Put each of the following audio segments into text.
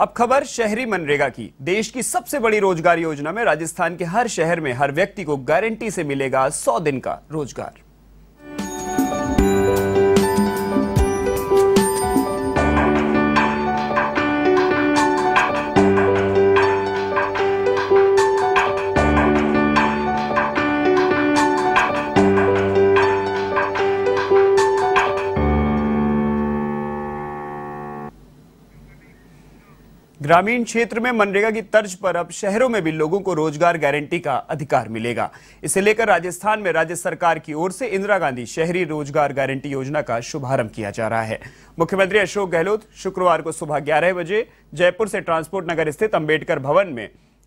अब खबर शहरी मनरेगा की देश की सबसे बड़ी रोजगार योजना में राजस्थान के हर शहर में हर व्यक्ति को गारंटी से मिलेगा सौ दिन का रोजगार ग्रामीण क्षेत्र में मनरेगा की तर्ज पर अब शहरों में भी लोगों को रोजगार गारंटी का अधिकार मिलेगा इसे लेकर राजस्थान में राज्य सरकार की ओर से इंदिरा गांधी शहरी रोजगार गारंटी योजना का शुभारंभ किया जा रहा है मुख्यमंत्री अशोक गहलोत शुक्रवार को सुबह ग्यारह बजे जयपुर से ट्रांसपोर्ट नगर स्थित अम्बेडकर भवन में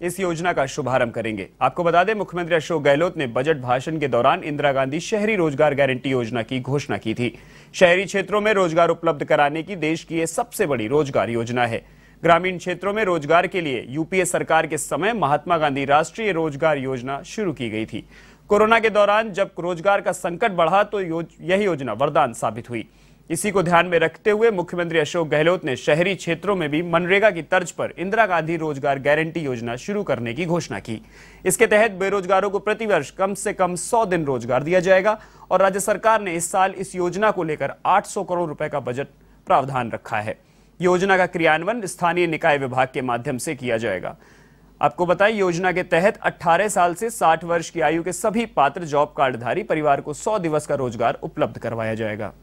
इस योजना का शुभारंभ करेंगे आपको बता दें मुख्यमंत्री अशोक गहलोत ने बजट भाषण के दौरान इंदिरा गांधी शहरी रोजगार गारंटी योजना की घोषणा की थी शहरी क्षेत्रों में रोजगार उपलब्ध कराने की देश की यह सबसे बड़ी रोजगार योजना है ग्रामीण क्षेत्रों में रोजगार के लिए यूपीए सरकार के समय महात्मा गांधी राष्ट्रीय रोजगार योजना शुरू की गई थी कोरोना के दौरान जब रोजगार का संकट बढ़ा तो योज, यह योजना वरदान साबित हुई इसी को ध्यान में रखते हुए मुख्यमंत्री अशोक गहलोत ने शहरी क्षेत्रों में भी मनरेगा की तर्ज पर इंदिरा गांधी रोजगार गारंटी योजना शुरू करने की घोषणा की इसके तहत बेरोजगारों को प्रतिवर्ष कम से कम 100 दिन रोजगार दिया जाएगा और राज्य सरकार ने इस साल इस योजना को लेकर 800 करोड़ रुपए का बजट प्रावधान रखा है योजना का क्रियान्वयन स्थानीय निकाय विभाग के माध्यम से किया जाएगा आपको बताएं योजना के तहत 18 साल से 60 वर्ष की आयु के सभी पात्र जॉब कार्डधारी परिवार को 100 दिवस का रोजगार उपलब्ध करवाया जाएगा